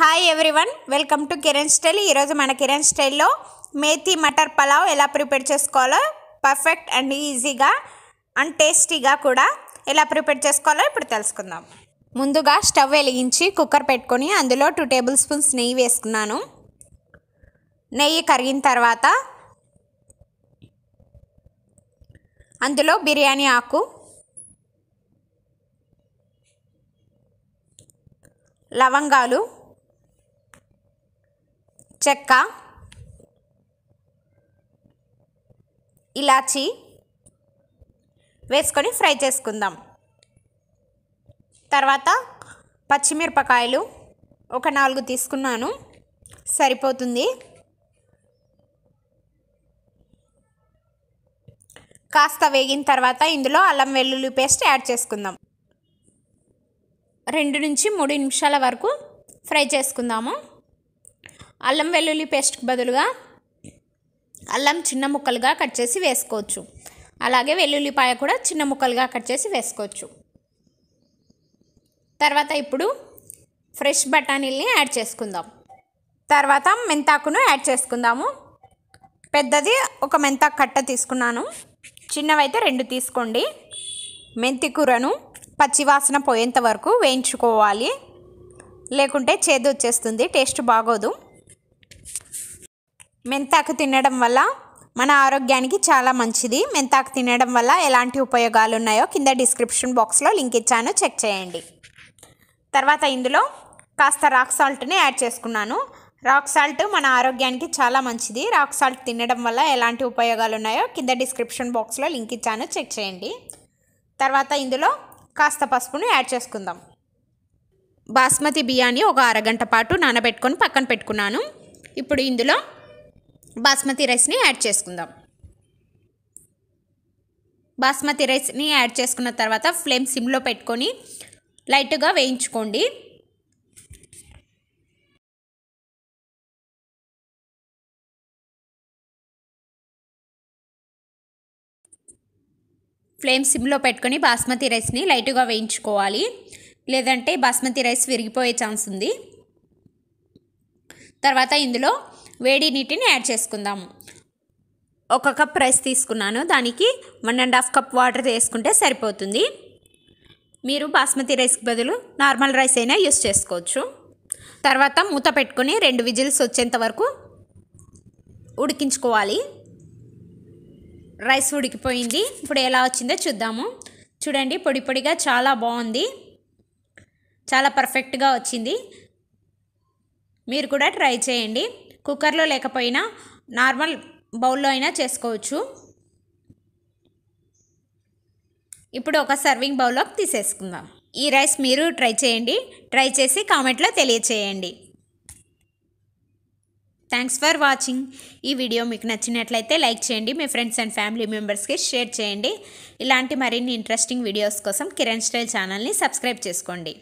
hi everyone welcome to Kiran style ఈరోజు మన కిరణ్ స్టైల్లో మేతి మటర్ పలావ్ ఎలా ప్రిపేర్ చేసుకోవాలో పర్ఫెక్ట్ అండ్ ఈజీగా అండ్ టేస్టీగా కూడా ఎలా ప్రిపేర్ చేసుకోవాలో ఇప్పుడు తెలుసుకుందాం ముందుగా స్టవ్ వెలిగించి కుక్కర్ పెట్టుకొని అందులో టూ టేబుల్ స్పూన్స్ నెయ్యి వేసుకున్నాను నెయ్యి కరిగిన తర్వాత అందులో బిర్యానీ ఆకు లవంగాలు చెక్క ఇలాచి వేసుకొని ఫ్రై చేసుకుందాం తర్వాత పచ్చిమిరపకాయలు ఒక నాలుగు తీసుకున్నాను సరిపోతుంది కాస్త వేగిన తర్వాత ఇందులో అల్లం వెల్లుల్లి పేస్ట్ యాడ్ చేసుకుందాం రెండు నుంచి మూడు నిమిషాల వరకు ఫ్రై చేసుకుందాము అల్లం వెల్లుల్లి పేస్ట్కి బదులుగా అల్లం చిన్న ముక్కలుగా కట్ చేసి వేసుకోవచ్చు అలాగే వెల్లుల్లిపాయ కూడా చిన్న ముక్కలుగా కట్ చేసి వేసుకోవచ్చు తర్వాత ఇప్పుడు ఫ్రెష్ బఠానీల్ని యాడ్ చేసుకుందాం తర్వాత మెంతాకును యాడ్ చేసుకుందాము పెద్దది ఒక మెంతాకు కట్ట తీసుకున్నాను చిన్నవైతే రెండు తీసుకోండి మెంతి కూరను పచ్చివాసన పోయేంత వరకు వేయించుకోవాలి లేకుంటే చేదు వచ్చేస్తుంది టేస్ట్ బాగోదు మెంతాకు తినడం వల్ల మన ఆరోగ్యానికి చాలా మంచిది మెంతాకు తినడం వల్ల ఎలాంటి ఉపయోగాలు ఉన్నాయో కింద డిస్క్రిప్షన్ బాక్స్లో లింక్ ఇచ్చాను చెక్ చేయండి తర్వాత ఇందులో కాస్త రాక్ సాల్ట్ని యాడ్ చేసుకున్నాను రాక్ సాల్ట్ మన ఆరోగ్యానికి చాలా మంచిది రాక్ సాల్ట్ తినడం వల్ల ఎలాంటి ఉపయోగాలు ఉన్నాయో కింద డిస్క్రిప్షన్ బాక్స్లో లింక్ ఇచ్చాను చెక్ చేయండి తర్వాత ఇందులో కాస్త పసుపును యాడ్ చేసుకుందాం బాస్మతి బియ్యాన్ని ఒక అరగంట పాటు నానబెట్టుకొని పక్కన పెట్టుకున్నాను ఇప్పుడు ఇందులో బాస్మతి రైస్ని యాడ్ చేసుకుందాం బాస్మతి రైస్ని యాడ్ చేసుకున్న తర్వాత ఫ్లేమ్ సిమ్లో పెట్టుకొని లైట్గా వేయించుకోండి ఫ్లేమ్ సిమ్లో పెట్టుకొని బాస్మతి రైస్ని లైట్గా వేయించుకోవాలి లేదంటే బాస్మతి రైస్ విరిగిపోయే ఛాన్స్ ఉంది తర్వాత ఇందులో వేడి నీటిని యాడ్ చేసుకుందాము ఒక కప్ రైస్ తీసుకున్నాను దానికి one and half cup water వేసుకుంటే సరిపోతుంది మీరు బాస్మతి రైస్కి బదులు నార్మల్ రైస్ అయినా యూస్ చేసుకోవచ్చు తర్వాత మూత పెట్టుకొని రెండు విజిల్స్ వచ్చేంత వరకు ఉడికించుకోవాలి రైస్ ఉడికిపోయింది ఇప్పుడు ఎలా వచ్చిందో చూద్దాము చూడండి పొడి పొడిగా చాలా బాగుంది చాలా పర్ఫెక్ట్గా వచ్చింది మీరు కూడా ట్రై చేయండి కుక్కర్లో లేకపోయినా నార్మల్ బౌల్లో అయినా చేసుకోవచ్చు ఇప్పుడు ఒక సర్వింగ్ బౌల్లోకి తీసేసుకుందాం ఈ రైస్ మీరు ట్రై చేయండి ట్రై చేసి కామెంట్లో తెలియచేయండి థ్యాంక్స్ ఫర్ వాచింగ్ ఈ వీడియో మీకు నచ్చినట్లయితే లైక్ చేయండి మీ ఫ్రెండ్స్ అండ్ ఫ్యామిలీ మెంబర్స్కి షేర్ చేయండి ఇలాంటి మరిన్ని ఇంట్రెస్టింగ్ వీడియోస్ కోసం కిరణ్ స్టైల్ ఛానల్ని సబ్స్క్రైబ్ చేసుకోండి